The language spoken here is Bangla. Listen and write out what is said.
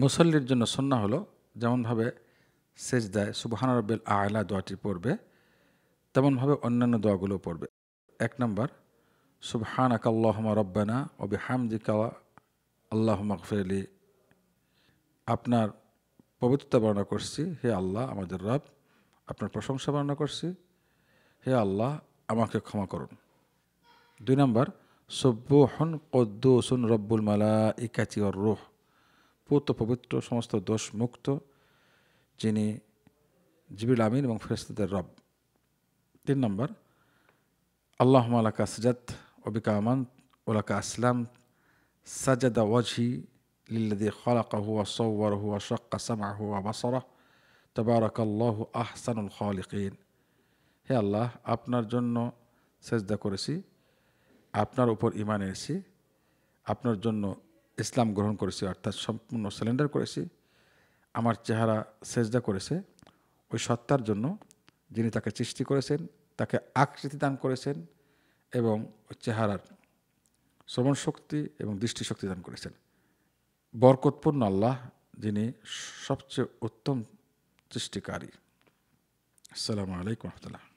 মুসল্লির জন্য সন্না হলো যেমনভাবে সেচ দেয় সুবহান রব্বেল আয়লা দোয়াটি পড়বে তেমনভাবে অন্যান্য দোয়াগুলো পড়বে এক নম্বর সুবহান আকাল্লাহমা রব্বানা অবি হামদিকা আল্লাহ মকফেলি আপনার পবিত্রতা বর্ণনা করছি হে আল্লাহ আমাদের রব আপনার প্রশংসা বর্ণনা করছি হে আল্লাহ আমাকে ক্ষমা করুন দুই নম্বর সব্যুহন কদ্দুসুন রব্বুল মালা ইকাচি রুহ পূর্ত পবিত্র সমস্ত দোষ মুক্ত যিনি জিবিল আমিন এবং ফেরস্তদের রব তিন নম্বর আল্লাহ আলাকা সজাত অবিকা আমান ওলাকা আসলাম সাজাদা ওয়াজি লিল্লাদি খলাকা হুয়া সৌর হুয়া শক্কা সামা হুয়া বাসরা তবারক আল্লাহ আহসানুল খালিকিন হে আল্লাহ আপনার জন্য সেজদা করেছি আপনার উপর ইমান এসেছি আপনার জন্য ইসলাম গ্রহণ করেছি অর্থাৎ সম্পূর্ণ সিলিন্ডার করেছি আমার চেহারা সেজদা করেছে ওই সত্তার জন্য যিনি তাকে সৃষ্টি করেছেন তাকে আকৃতি দান করেছেন এবং ওই চেহারার শ্রবণ শক্তি এবং দৃষ্টিশক্তি দান করেছেন বরকতপূর্ণ আল্লাহ যিনি সবচেয়ে উত্তম সৃষ্টিকারী আসসালামু আলাইকুম রহমতুল্লাহ